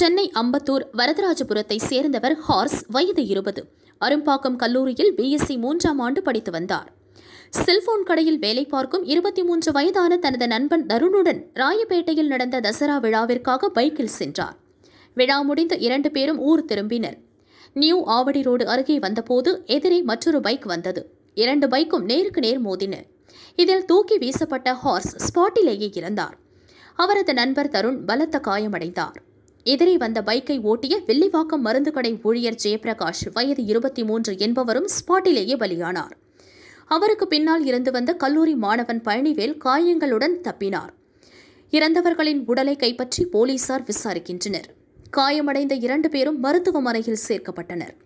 சென்னை அம்பத்தூர் வரதராஜபுரத்தை சேர்ந்தவர் ஹார்ஸ் வயது இருபது அரும்பாக்கம் கல்லூரியில் பிஎஸ்சி மூன்றாம் ஆண்டு படித்து வந்தார் செல்போன் கடையில் வேலை பார்க்கும் இருபத்தி மூன்று வயதான தனது நண்பன் தருணுடன் ராயப்பேட்டையில் நடந்த தசரா விழாவிற்காக பைக்கில் சென்றார் விழா முடிந்து இரண்டு பேரும் ஊர் திரும்பினர் நியூ ஆவடி ரோடு அருகே வந்தபோது எதிரே மற்றொரு பைக் வந்தது இரண்டு பைக்கும் நேருக்கு நேர் மோதின இதில் தூக்கி வீசப்பட்ட ஹார்ஸ் ஸ்பாட்டிலேயே இறந்தார் அவரது நண்பர் தருண் பலத்த காயமடைந்தார் எதிரே வந்த பைக்கை ஓட்டிய வெள்ளிவாக்கம் மருந்து கடை ஊழியர் ஜெயபிரகாஷ் வயது இருபத்தி மூன்று என்பவரும் ஸ்பாட்டிலேயே பலியானார் அவருக்கு பின்னால் இருந்து வந்த கல்லூரி மாணவன் பழனிவேல் காயங்களுடன் தப்பினார் இறந்தவர்களின் உடலை கைப்பற்றி போலீசார் விசாரிக்கின்றனர் காயமடைந்த இரண்டு பேரும் மருத்துவமனையில் சேர்க்கப்பட்டனர்